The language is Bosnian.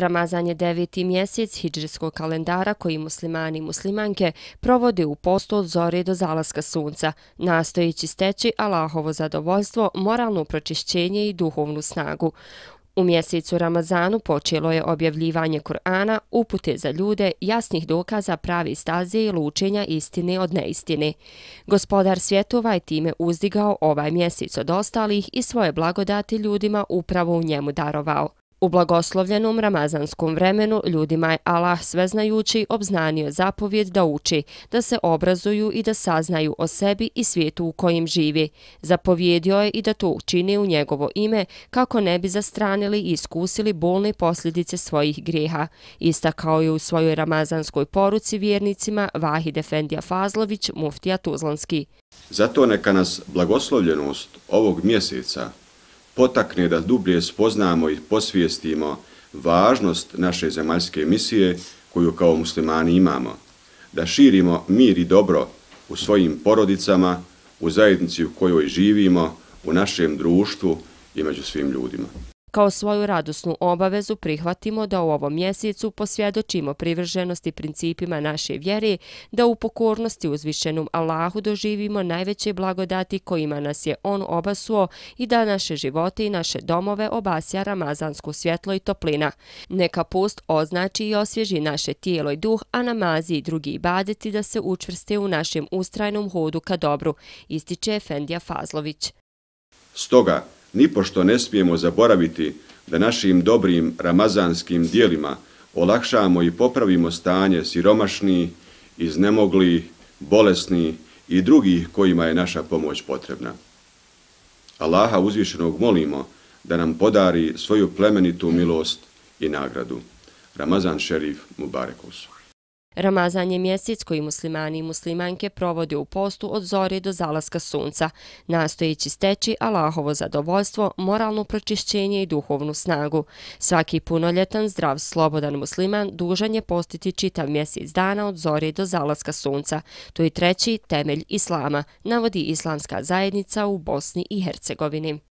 Ramazan je deveti mjesec hijdžerskog kalendara koji muslimani i muslimanke provode u postu od zore do zalaska sunca, nastojići steći Allahovo zadovoljstvo, moralno pročišćenje i duhovnu snagu. U mjesecu Ramazanu počelo je objavljivanje Kur'ana, upute za ljude, jasnih dokaza pravi staze i lučenja istine od neistine. Gospodar svjetova je time uzdigao ovaj mjesec od ostalih i svoje blagodati ljudima upravo u njemu darovao. U blagoslovljenom ramazanskom vremenu ljudima je Allah sveznajući obznanio zapovjed da uči, da se obrazuju i da saznaju o sebi i svijetu u kojim živi. Zapovjedio je i da to učini u njegovo ime kako ne bi zastranili i iskusili bolne posljedice svojih grijeha. Ista kao je u svojoj ramazanskoj poruci vjernicima Vahid Efendija Fazlović, muftija Tuzlanski. Zato neka nas blagoslovljenost ovog mjeseca potakne da dublje spoznamo i posvijestimo važnost naše zemaljske misije koju kao muslimani imamo, da širimo mir i dobro u svojim porodicama, u zajednici u kojoj živimo, u našem društvu i među svim ljudima. Kao svoju radosnu obavezu prihvatimo da u ovom mjesecu posvjedočimo privrženosti principima naše vjere, da u pokornosti uzvišenom Allahu doživimo najveće blagodati kojima nas je On obasuo i da naše živote i naše domove obasja ramazansko svjetlo i toplina. Neka post označi i osvježi naše tijelo i duh, a namazi i drugi ibadeti da se učvrste u našem ustrajnom hodu ka dobru, ističe Efendija Fazlović. Stoga, nipošto ne smijemo zaboraviti da našim dobrim ramazanskim dijelima olakšamo i popravimo stanje siromašni, iznemogli, bolesni i drugih kojima je naša pomoć potrebna. Allaha uzvišenog molimo da nam podari svoju plemenitu milost i nagradu. Ramazan šerif Mubarekusu. Ramazan je mjesec koji muslimani i muslimanke provode u postu od zore do zalaska sunca, nastojeći steći Allahovo zadovoljstvo, moralno pročišćenje i duhovnu snagu. Svaki punoljetan, zdrav, slobodan musliman dužan je postiti čitav mjesec dana od zore do zalaska sunca. To je treći temelj islama, navodi islamska zajednica u Bosni i Hercegovini.